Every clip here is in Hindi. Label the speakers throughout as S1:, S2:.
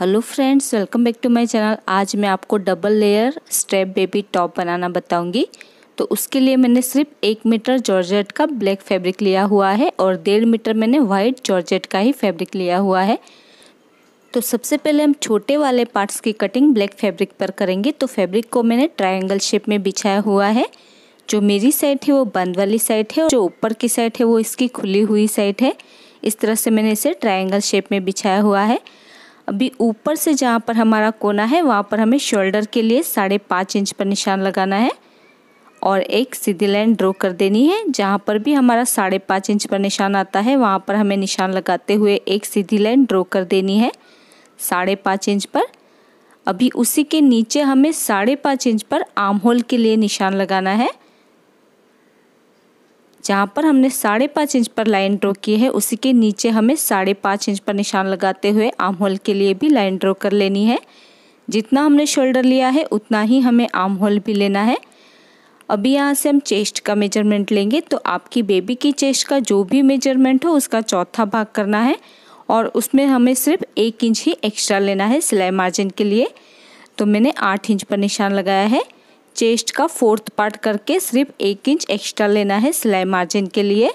S1: hello friends welcome back to my channel आज मैं आपको double layer strap baby top बनाना बताऊंगी तो उसके लिए मैंने सिर्फ एक मीटर जॉर्जेट का ब्लैक फैब्रिक लिया हुआ है और डेढ़ मीटर मैंने वाइट जॉर्जेट का ही फैब्रिक लिया हुआ है तो सबसे पहले हम छोटे वाले पार्ट्स की कटिंग ब्लैक फैब्रिक पर करेंगे तो फैब्रिक को मैंने ट्राइंगल शेप में बिछाया हुआ है जो मेरी साइड है वो बंद वाली साइड है और जो ऊपर की साइड है वो इसकी खुली हुई साइड है इस तरह से मैंने इसे ट्राइंगल शेप में बिछाया हुआ है अभी ऊपर से जहाँ पर हमारा कोना है वहाँ पर हमें शोल्डर के लिए साढ़े पाँच इंच पर निशान लगाना है और एक सीधी लाइन ड्रॉ कर देनी है जहाँ पर भी हमारा साढ़े पाँच इंच पर निशान आता है वहाँ पर हमें निशान लगाते हुए एक सीधी लाइन ड्रॉ कर देनी है साढ़े पाँच इंच पर अभी उसी के नीचे हमें साढ़े पाँच इंच पर आर्म होल के लिए निशान लगाना है जहाँ पर हमने साढ़े पाँच इंच पर लाइन ड्रॉ की है उसी के नीचे हमें साढ़े पाँच इंच पर निशान लगाते हुए आर्म होल के लिए भी लाइन ड्रॉ कर लेनी है जितना हमने शोल्डर लिया है उतना ही हमें आम होल भी लेना है अभी यहाँ से हम चेस्ट का मेजरमेंट लेंगे तो आपकी बेबी की चेस्ट का जो भी मेजरमेंट हो उसका चौथा भाग करना है और उसमें हमें सिर्फ एक इंच ही एक्स्ट्रा लेना है सिलाई मार्जिन के लिए तो मैंने आठ इंच पर निशान लगाया है चेस्ट का फोर्थ पार्ट करके सिर्फ एक इंच एक्स्ट्रा लेना है सिलाई मार्जिन के लिए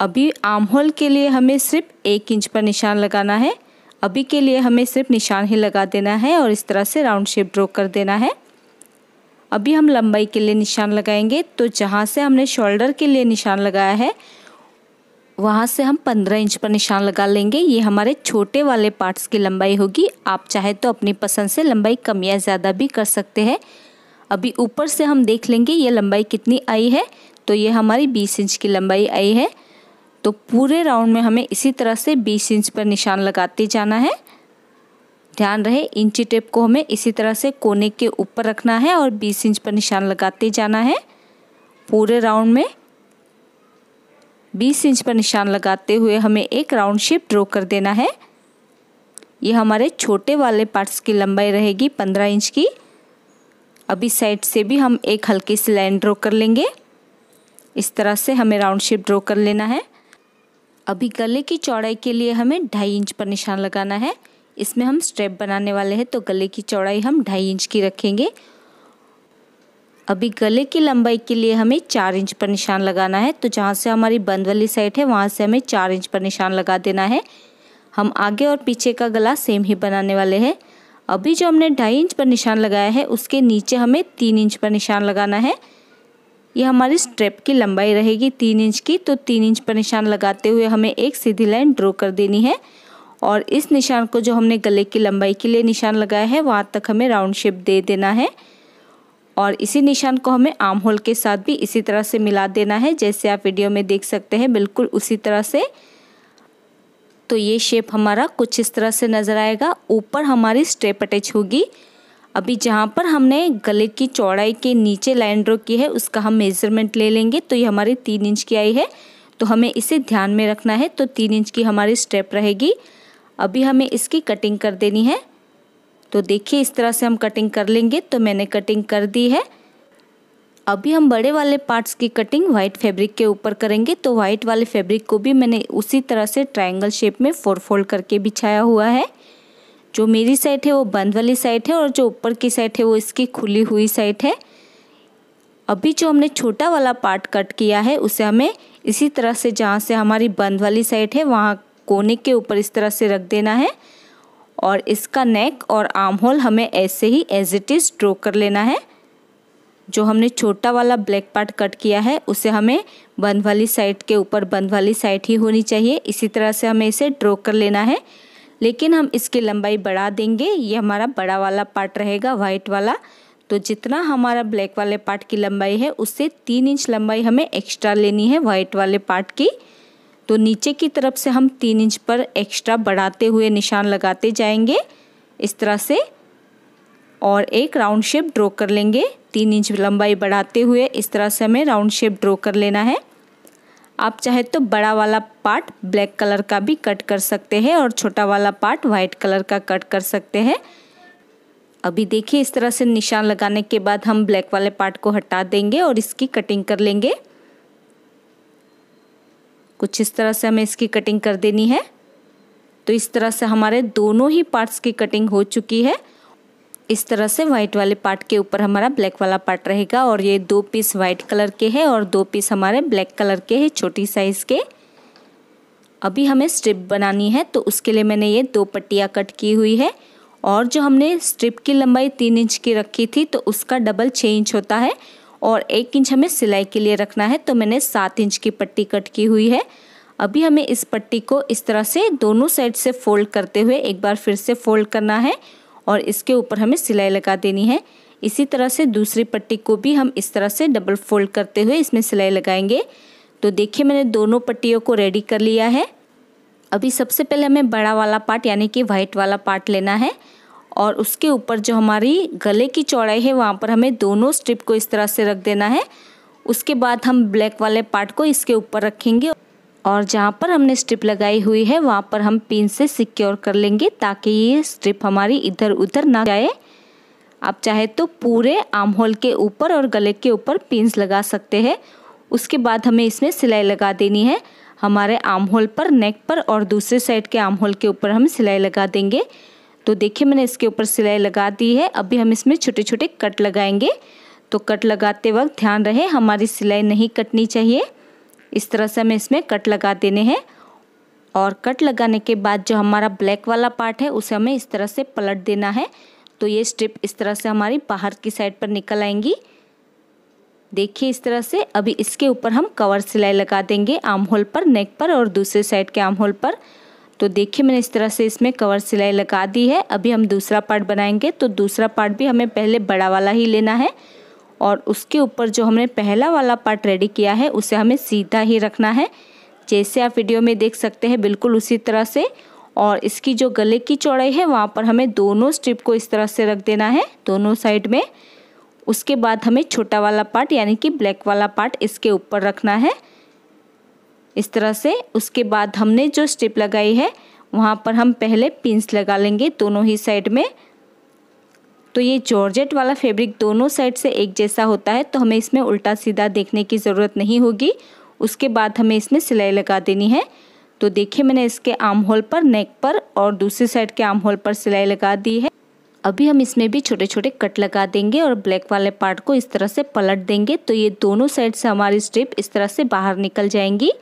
S1: अभी आर्म होल के लिए हमें सिर्फ एक इंच पर निशान लगाना है अभी के लिए हमें सिर्फ निशान ही लगा देना है और इस तरह से राउंड शेप ड्रॉ कर देना है अभी हम लंबाई के लिए निशान लगाएंगे तो जहाँ से हमने शोल्डर के लिए निशान लगाया है वहाँ से हम पंद्रह इंच पर निशान लगा लेंगे ये हमारे छोटे वाले पार्ट्स की लंबाई होगी आप चाहे तो अपनी पसंद से लंबाई कम या ज़्यादा भी कर सकते हैं अभी ऊपर से हम देख लेंगे ये लंबाई कितनी आई है तो ये हमारी बीस इंच की लंबाई आई है तो पूरे राउंड में हमें इसी तरह से बीस इंच पर निशान लगाते जाना है ध्यान रहे इंची टेप को हमें इसी तरह से कोने के ऊपर रखना है और बीस इंच पर निशान लगाते जाना है पूरे राउंड में बीस इंच पर निशान लगाते हुए हमें एक राउंड शेप ड्रॉ कर देना है ये हमारे छोटे वाले पार्ट्स की लंबाई रहेगी पंद्रह इंच की अभी साइड से भी हम एक हल्की सी लाइन ड्रॉ कर लेंगे इस तरह से हमें राउंड शेप ड्रॉ कर लेना है अभी गले की चौड़ाई के लिए हमें ढाई इंच पर निशान लगाना है इसमें हम स्टेप बनाने वाले हैं तो गले की चौड़ाई हम ढाई इंच की रखेंगे अभी गले की लंबाई के लिए हमें चार इंच पर निशान लगाना है तो जहाँ से हमारी बंद वाली साइड है वहाँ से हमें चार इंच पर निशान लगा देना है हम आगे और पीछे का गला सेम ही बनाने वाले हैं अभी जो हमने ढाई इंच पर निशान लगाया है उसके नीचे हमें तीन इंच पर निशान लगाना है ये हमारी स्ट्रेप की लंबाई रहेगी तीन इंच की तो तीन इंच पर निशान लगाते हुए हमें एक सीधी लाइन ड्रॉ कर देनी है और इस निशान को जो हमने गले की लंबाई के लिए निशान लगाया है वहाँ तक हमें राउंड शेप दे देना है और इसी निशान को हमें आर्म होल के साथ भी इसी तरह से मिला देना है जैसे आप वीडियो में देख सकते हैं बिल्कुल उसी तरह से तो ये शेप हमारा कुछ इस तरह से नज़र आएगा ऊपर हमारी स्टेप अटैच होगी अभी जहाँ पर हमने गले की चौड़ाई के नीचे लाइन ड्रॉ की है उसका हम मेज़रमेंट ले लेंगे तो ये हमारी तीन इंच की आई है तो हमें इसे ध्यान में रखना है तो तीन इंच की हमारी स्टेप रहेगी अभी हमें इसकी कटिंग कर देनी है तो देखिए इस तरह से हम कटिंग कर लेंगे तो मैंने कटिंग कर दी है अभी हम बड़े वाले पार्ट्स की कटिंग वाइट फैब्रिक के ऊपर करेंगे तो वाइट वाले फैब्रिक को भी मैंने उसी तरह से ट्रायंगल शेप में फोर फोल्ड करके बिछाया हुआ है जो मेरी साइड है वो बंद वाली साइड है और जो ऊपर की साइड है वो इसकी खुली हुई साइड है अभी जो हमने छोटा वाला पार्ट कट किया है उसे हमें इसी तरह से जहाँ से हमारी बंद वाली साइड है वहाँ कोने के ऊपर इस तरह से रख देना है और इसका नेक और आर्म होल हमें ऐसे ही एज इट इज़ ड्रॉ कर लेना है जो हमने छोटा वाला ब्लैक पार्ट कट किया है उसे हमें बंद वाली साइड के ऊपर बंद वाली साइड ही होनी चाहिए इसी तरह से हमें इसे ड्रॉ कर लेना है लेकिन हम इसकी लंबाई बढ़ा देंगे ये हमारा बड़ा वाला पार्ट रहेगा वाइट वाला तो जितना हमारा ब्लैक वाले पार्ट की लंबाई है उससे तीन इंच लंबाई हमें एक्स्ट्रा लेनी है वाइट वाले पार्ट की तो नीचे की तरफ से हम तीन इंच पर एक्स्ट्रा बढ़ाते हुए निशान लगाते जाएंगे इस तरह से और एक राउंड शेप ड्रॉ कर लेंगे तीन इंच लंबाई बढ़ाते हुए इस तरह से हमें राउंड शेप ड्रॉ कर लेना है आप चाहे तो बड़ा वाला पार्ट ब्लैक कलर का भी कट कर सकते हैं और छोटा वाला पार्ट वाइट कलर का कट कर सकते हैं अभी देखिए इस तरह से निशान लगाने के बाद हम ब्लैक वाले पार्ट को हटा देंगे और इसकी कटिंग कर लेंगे कुछ इस तरह से हमें इसकी कटिंग कर देनी है तो इस तरह से हमारे दोनों ही पार्ट्स की कटिंग हो चुकी है इस तरह से व्हाइट वाले पार्ट के ऊपर हमारा ब्लैक वाला पार्ट रहेगा और ये दो पीस व्हाइट कलर के हैं और दो पीस हमारे ब्लैक कलर के हैं छोटी साइज़ के अभी हमें स्ट्रिप बनानी है तो उसके लिए मैंने ये दो पट्टियाँ कट की हुई है और जो हमने स्ट्रिप की लंबाई तीन इंच की रखी थी तो उसका डबल छः इंच होता है और एक इंच हमें सिलाई के लिए रखना है तो मैंने सात इंच की पट्टी कट की हुई है अभी हमें इस पट्टी को इस तरह से दोनों साइड से फोल्ड करते हुए एक बार फिर से फोल्ड करना है और इसके ऊपर हमें सिलाई लगा देनी है इसी तरह से दूसरी पट्टी को भी हम इस तरह से डबल फोल्ड करते हुए इसमें सिलाई लगाएंगे तो देखिए मैंने दोनों पट्टियों को रेडी कर लिया है अभी सबसे पहले हमें बड़ा वाला पार्ट यानी कि वाइट वाला पार्ट लेना है और उसके ऊपर जो हमारी गले की चौड़ाई है वहाँ पर हमें दोनों स्ट्रिप को इस तरह से रख देना है उसके बाद हम ब्लैक वाले पार्ट को इसके ऊपर रखेंगे और जहाँ पर हमने स्ट्रिप लगाई हुई है वहाँ पर हम पिन से सिक्योर कर लेंगे ताकि ये स्ट्रिप हमारी इधर उधर ना जाए आप चाहे तो पूरे आर्म होल के ऊपर और गले के ऊपर पिन लगा सकते हैं उसके बाद हमें इसमें सिलाई लगा देनी है हमारे आर्म होल पर नेक पर और दूसरे साइड के आर्म होल के ऊपर हम सिलाई लगा देंगे तो देखिए मैंने इसके ऊपर सिलाई लगा दी है अभी हम इसमें छोटे छोटे कट लगाएंगे तो कट लगाते वक्त ध्यान रहे हमारी सिलाई नहीं कटनी चाहिए इस तरह से हमें इसमें कट लगा देने हैं और कट लगाने के बाद जो हमारा ब्लैक वाला पार्ट है उसे हमें इस तरह से पलट देना है तो ये स्ट्रिप इस तरह से हमारी बाहर की साइड पर निकल आएंगी देखिए इस तरह से अभी इसके ऊपर हम कवर सिलाई लगा देंगे आर्म होल पर नेक पर और दूसरे साइड के आर्म होल पर तो देखिए मैंने इस तरह से इसमें कवर सिलाई लगा दी है अभी हम दूसरा पार्ट बनाएंगे तो दूसरा पार्ट भी हमें पहले बड़ा वाला ही लेना है और उसके ऊपर जो हमने पहला वाला पार्ट रेडी किया है उसे हमें सीधा ही रखना है जैसे आप वीडियो में देख सकते हैं बिल्कुल उसी तरह से और इसकी जो गले की चौड़ाई है वहाँ पर हमें दोनों स्ट्रिप को इस तरह से रख देना है दोनों साइड में उसके बाद हमें छोटा वाला पार्ट यानी कि ब्लैक वाला पार्ट इसके ऊपर रखना है इस तरह से उसके बाद हमने जो स्ट्रिप लगाई है वहाँ पर हम पहले पिंस लगा लेंगे दोनों ही साइड में तो ये जॉर्जेट वाला फैब्रिक दोनों साइड से एक जैसा होता है तो हमें इसमें उल्टा सीधा देखने की ज़रूरत नहीं होगी उसके बाद हमें इसमें सिलाई लगा देनी है तो देखिए मैंने इसके आर्म होल पर नेक पर और दूसरी साइड के आर्म होल पर सिलाई लगा दी है अभी हम इसमें भी छोटे छोटे कट लगा देंगे और ब्लैक वाले पार्ट को इस तरह से पलट देंगे तो ये दोनों साइड से हमारी स्ट्रिप इस तरह से बाहर निकल जाएंगी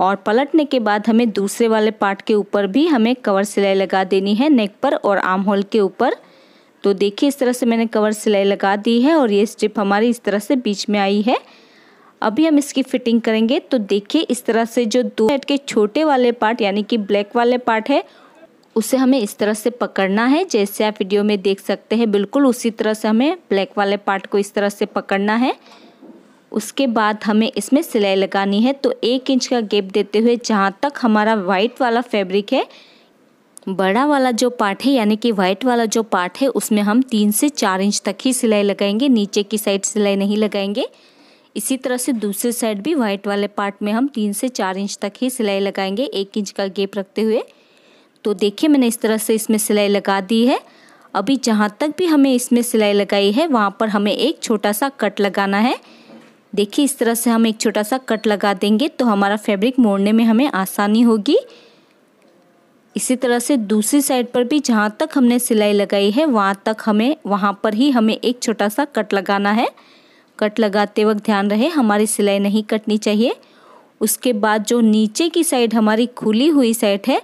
S1: और पलटने के बाद हमें दूसरे वाले पार्ट के ऊपर भी हमें कवर सिलाई लगा देनी है नेक पर और आर्म होल के ऊपर तो देखिए इस तरह से मैंने कवर सिलाई लगा दी है और ये स्ट्रिप हमारी इस तरह से बीच में आई है अभी हम इसकी फिटिंग करेंगे तो देखिए इस तरह से जो दो साइड के छोटे वाले पार्ट यानी कि ब्लैक वाले पार्ट है उसे हमें इस तरह से पकड़ना है जैसे आप वीडियो में देख सकते हैं बिल्कुल उसी तरह से हमें ब्लैक वाले पार्ट को इस तरह से पकड़ना है उसके बाद हमें इसमें सिलाई लगानी है तो एक इंच का गेप देते हुए जहाँ तक हमारा वाइट वाला फैब्रिक है बड़ा वाला जो पार्ट है यानी कि वाइट वाला जो पार्ट है उसमें हम तीन से चार इंच तक ही सिलाई लगाएंगे नीचे की साइड सिलाई नहीं लगाएंगे इसी तरह से दूसरे साइड भी वाइट वाले पार्ट में हम तीन से चार इंच तक ही सिलाई लगाएंगे एक इंच का गेप रखते हुए तो देखिए मैंने इस तरह से इसमें सिलाई लगा दी है अभी जहाँ तक भी हमें इसमें सिलाई लगाई है वहाँ पर हमें एक छोटा सा कट लगाना है देखिए इस तरह से हम एक छोटा सा कट लगा देंगे तो हमारा फैब्रिक मोड़ने में हमें आसानी होगी इसी तरह से दूसरी साइड पर भी जहाँ तक हमने सिलाई लगाई है वहाँ तक हमें वहाँ पर ही हमें एक छोटा सा कट लगाना है कट लगाते वक्त ध्यान रहे हमारी सिलाई नहीं कटनी चाहिए उसके बाद जो नीचे की साइड हमारी खुली हुई साइड है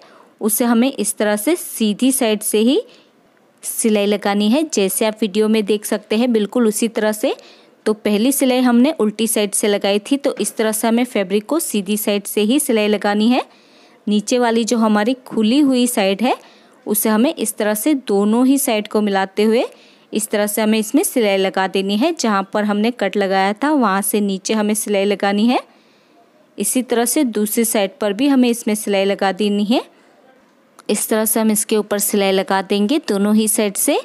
S1: उसे हमें इस तरह से सीधी साइड से ही सिलाई लगानी है जैसे आप वीडियो में देख सकते हैं बिल्कुल उसी तरह से तो पहली सिलाई हमने उल्टी साइड से लगाई थी तो इस तरह से हमें फैब्रिक को सीधी साइड से ही सिलाई लगानी है नीचे वाली जो हमारी खुली हुई साइड है उसे हमें इस तरह से दोनों ही साइड को मिलाते हुए इस तरह से हमें इसमें सिलाई लगा देनी है जहाँ पर हमने कट लगाया था वहाँ से नीचे हमें सिलाई लगानी है इसी तरह से दूसरी साइड पर भी हमें इसमें सिलाई लगा देनी है इस तरह से हम इसके ऊपर सिलाई लगा देंगे दोनों ही साइड से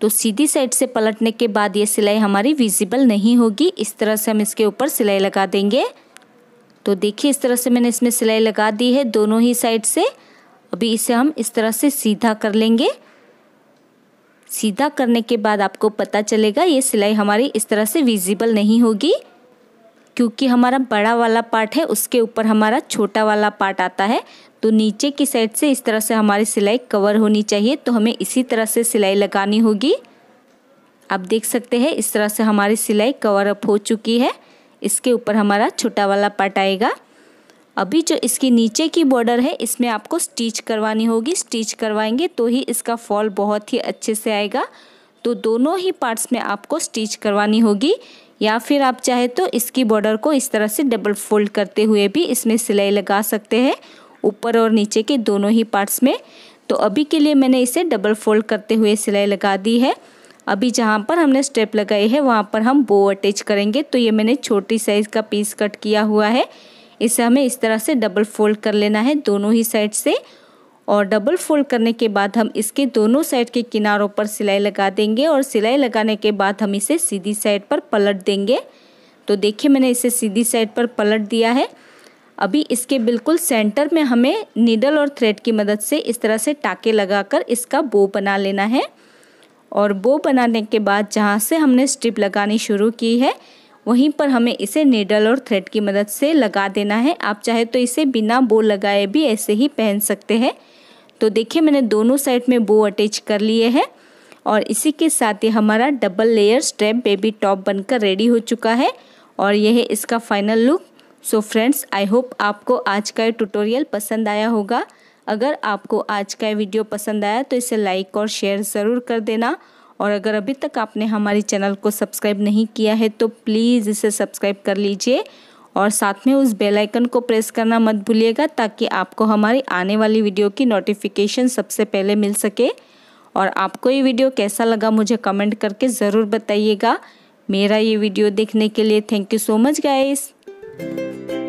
S1: तो सीधी साइड से पलटने के बाद ये सिलाई हमारी विजिबल नहीं होगी इस तरह से हम इसके ऊपर सिलाई लगा देंगे तो देखिए इस तरह से मैंने इसमें सिलाई लगा दी है दोनों ही साइड से अभी इसे हम इस तरह से सीधा कर लेंगे सीधा करने के बाद आपको पता चलेगा ये सिलाई हमारी इस तरह से विजिबल नहीं होगी क्योंकि हमारा बड़ा वाला पार्ट है उसके ऊपर हमारा छोटा वाला पार्ट आता है तो नीचे की साइड से इस तरह से हमारी सिलाई कवर होनी चाहिए तो हमें इसी तरह से सिलाई लगानी होगी आप देख सकते हैं इस तरह से हमारी सिलाई कवर अप हो चुकी है इसके ऊपर हमारा छोटा वाला पार्ट आएगा अभी जो इसकी नीचे की बॉर्डर है इसमें आपको स्टिच करवानी होगी स्टिच करवाएंगे तो ही इसका फॉल बहुत ही अच्छे से आएगा तो दोनों ही पार्ट्स में आपको स्टिच करवानी होगी या फिर आप चाहे तो इसकी बॉर्डर को इस तरह से डबल फोल्ड करते हुए भी इसमें सिलाई लगा सकते हैं ऊपर और नीचे के दोनों ही पार्ट्स में तो अभी के लिए मैंने इसे डबल फोल्ड करते हुए सिलाई लगा दी है अभी जहाँ पर हमने स्टेप लगाए हैं वहाँ पर हम बो अटैच करेंगे तो ये मैंने छोटी साइज़ का पीस कट किया हुआ है इसे हमें इस तरह से डबल फोल्ड कर लेना है दोनों ही साइड से और डबल फोल्ड करने के बाद हम इसके दोनों साइड के किनारों पर सिलाई लगा देंगे और सिलाई लगाने के बाद हम इसे सीधी साइड पर पलट देंगे तो देखिए मैंने इसे सीधी साइड पर पलट दिया है अभी इसके बिल्कुल सेंटर में हमें नीडल और थ्रेड की मदद से इस तरह से टाके लगाकर इसका बो बना लेना है और बो बनाने के बाद जहाँ से हमने स्ट्रिप लगानी शुरू की है वहीं पर हमें इसे नीडल और थ्रेड की मदद से लगा देना है आप चाहे तो इसे बिना बो लगाए भी ऐसे ही पहन सकते हैं तो देखिए मैंने दोनों साइड में बो अटैच कर लिए हैं और इसी के साथ ही हमारा double layer stamp baby top बनकर रेडी हो चुका है और यह है इसका final look so friends I hope आपको आज का ये ट्यूटोरियल पसंद आया होगा अगर आपको आज का ये वीडियो पसंद आया तो इसे लाइक और शेयर ज़रूर कर देना और अगर अभी तक आपने हमारे चैनल को सब्सक्राइब नहीं किया है तो प्लीज़ इसे सब्सक्राइब कर लीजिए और साथ में उस बेल आइकन को प्रेस करना मत भूलिएगा ताकि आपको हमारी आने वाली वीडियो की नोटिफिकेशन सबसे पहले मिल सके और आपको ये वीडियो कैसा लगा मुझे कमेंट करके ज़रूर बताइएगा मेरा ये वीडियो देखने के लिए thank you so much guys